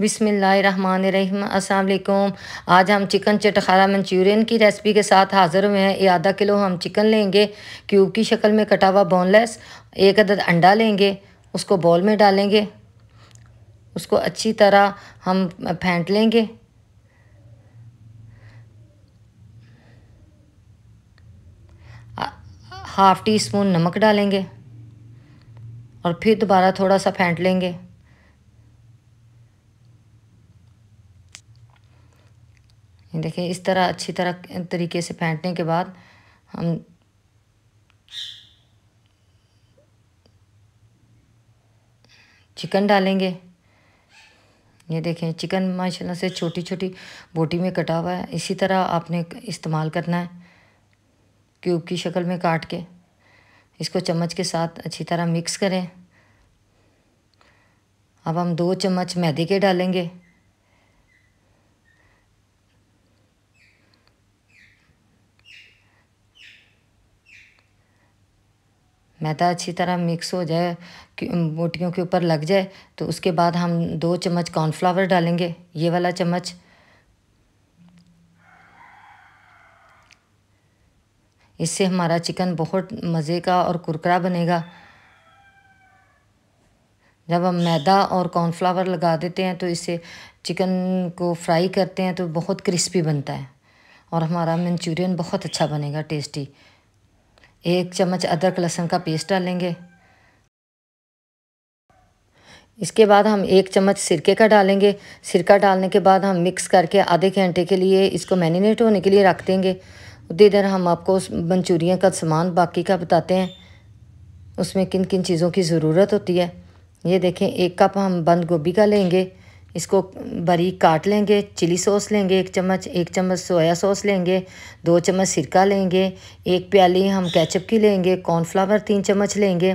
बिसमीम असलकुम आज हम चिकन चटखारा मंचूरियन की रेसिपी के साथ हाज़िर हुए हैं ये आधा किलो हम चिकन लेंगे क्यूब की शक्ल में कटा हुआ बोनलेस एक अदद अंडा लेंगे उसको बॉल में डालेंगे उसको अच्छी तरह हम फेंट लेंगे हाफ़ टी स्पून नमक डालेंगे और फिर दोबारा थोड़ा सा फेंट लेंगे देखिए इस तरह अच्छी तरह तरीके से फेंटने के बाद हम चिकन डालेंगे ये देखें चिकन माशाल्लाह से छोटी छोटी बोटी में कटा हुआ है इसी तरह आपने इस्तेमाल करना है क्यूब की शक्ल में काट के इसको चम्मच के साथ अच्छी तरह मिक्स करें अब हम दो चम्मच मैदे के डालेंगे मैदा अच्छी तरह मिक्स हो जाए बोटियों के ऊपर लग जाए तो उसके बाद हम दो चम्मच कॉर्नफ्लावर डालेंगे ये वाला चम्मच इससे हमारा चिकन बहुत मज़े का और कुरकरा बनेगा जब हम मैदा और कॉर्नफ्लावर लगा देते हैं तो इससे चिकन को फ्राई करते हैं तो बहुत क्रिस्पी बनता है और हमारा मंचूरियन बहुत अच्छा बनेगा टेस्टी एक चम्मच अदरक लहसुन का पेस्ट डालेंगे इसके बाद हम एक चम्मच सिरके का डालेंगे सिरका डालने के बाद हम मिक्स करके आधे घंटे के लिए इसको मैरिनेट होने के लिए रख देंगे उधर इधर हम आपको मंचूरियन का सामान बाकी का बताते हैं उसमें किन किन चीज़ों की ज़रूरत होती है ये देखें एक कप हम बंद गोभी का लेंगे इसको बारीक काट लेंगे चिली सॉस लेंगे एक चम्मच एक चम्मच सोया सॉस लेंगे दो चम्मच सिरका लेंगे एक प्याली हम कैचअप की लेंगे कॉर्नफ्लावर तीन चम्मच लेंगे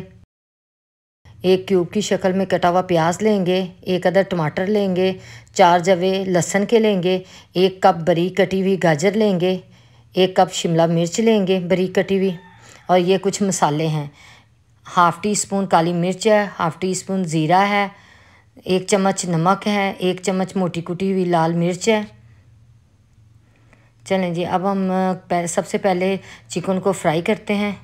एक क्यूब की शक्ल में कटा हुआ प्याज लेंगे एक अदर टमाटर लेंगे चार जवे लहसन के लेंगे एक कप बारीक कटी हुई गाजर लेंगे एक कप शिमला मिर्च लेंगे बारीक कटी हुई और ये कुछ मसाले हैं हाफ़ टी स्पून काली मिर्च है हाफ़ टी स्पून ज़ीरा है एक चम्मच नमक है एक चम्मच मोटी कुटी हुई लाल मिर्च है चलें जी अब हम सबसे पहले चिकन को फ्राई करते हैं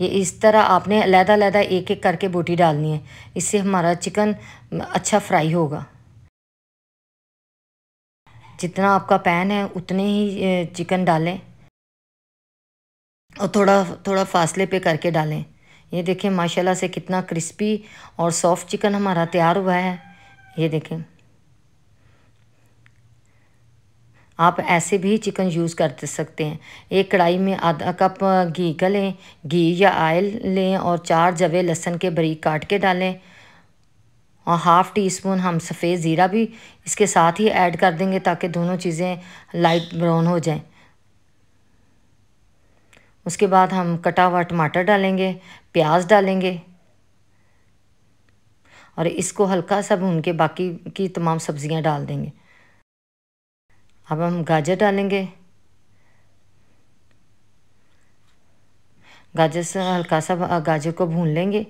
ये इस तरह आपने अलहदा अलहदा एक एक करके बोटी डालनी है इससे हमारा चिकन अच्छा फ्राई होगा जितना आपका पैन है उतने ही चिकन डालें और थोड़ा थोड़ा फासले पे करके डालें ये देखें माशाल्लाह से कितना क्रिस्पी और सॉफ्ट चिकन हमारा तैयार हुआ है ये देखें आप ऐसे भी चिकन यूज़ कर सकते हैं एक कढ़ाई में आधा कप घी का लें घी या आयल लें और चार जवे लहसन के बरीक काट के डालें और हाफ़ टी स्पून हम सफ़ेद ज़ीरा भी इसके साथ ही ऐड कर देंगे ताकि दोनों चीज़ें लाइट ब्राउन हो जाएं उसके बाद हम कटा हुआ टमाटर डालेंगे प्याज डालेंगे और इसको हल्का सा भून के बाकी की तमाम सब्जियां डाल देंगे अब हम गाजर डालेंगे गाजर से हल्का सा गाजर को भून लेंगे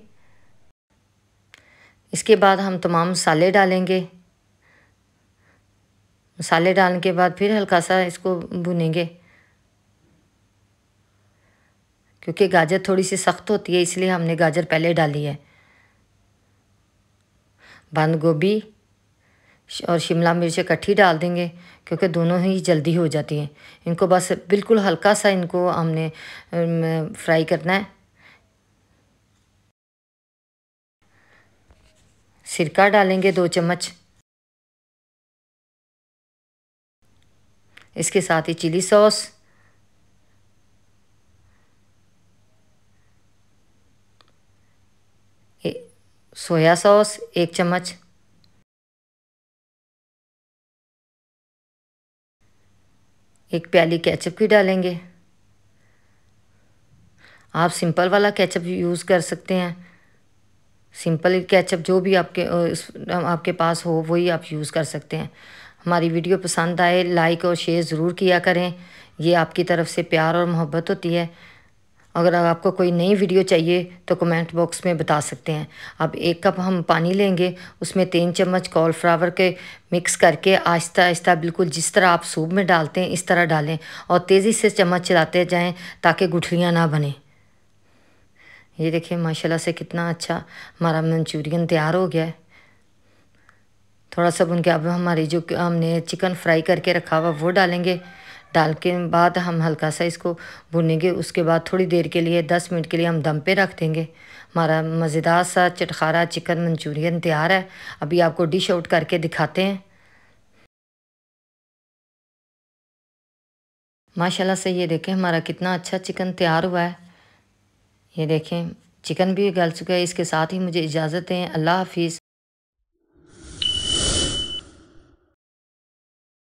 इसके बाद हम तमाम मसाले डालेंगे मसाले डालने के बाद फिर हल्का सा इसको भुनेंगे क्योंकि गाजर थोड़ी सी सख्त होती है इसलिए हमने गाजर पहले डाली है बंद गोभी और शिमला मिर्च इकट्ठी डाल देंगे क्योंकि दोनों ही जल्दी हो जाती हैं इनको बस बिल्कुल हल्का सा इनको हमने फ्राई करना है सिरका डालेंगे दो चम्मच इसके साथ ही चिली सॉस सोया सॉस एक चम्मच एक प्याली केचप भी डालेंगे आप सिंपल वाला केचप यूज़ कर सकते हैं सिंपल केचप जो भी आपके आपके पास हो वही आप यूज़ कर सकते हैं हमारी वीडियो पसंद आए लाइक और शेयर ज़रूर किया करें ये आपकी तरफ से प्यार और मोहब्बत होती है अगर आपको कोई नई वीडियो चाहिए तो कमेंट बॉक्स में बता सकते हैं अब एक कप हम पानी लेंगे उसमें तीन चम्मच कॉलफ्लावर के मिक्स करके आहिस्ता आहिस्ता बिल्कुल जिस तरह आप सूप में डालते हैं इस तरह डालें और तेज़ी से चम्मच चलाते जाएं ताकि गुठलियाँ ना बने ये देखिए माशाल्लाह से कितना अच्छा हमारा मंचूरियन तैयार हो गया है थोड़ा सा उनके अब हमारी जो हमने चिकन फ्राई करके रखा हुआ वो डालेंगे डाल के बाद हम हल्का सा इसको भुनेंगे उसके बाद थोड़ी देर के लिए दस मिनट के लिए हम दम पे रख देंगे हमारा मज़ेदार सा चटखारा चिकन मंचूरियन तैयार है अभी आपको डिश आउट करके दिखाते हैं माशाल्लाह से ये देखें हमारा कितना अच्छा चिकन तैयार हुआ है ये देखें चिकन भी गल चुका है इसके साथ ही मुझे इजाज़त दें अल्लाह हाफिज़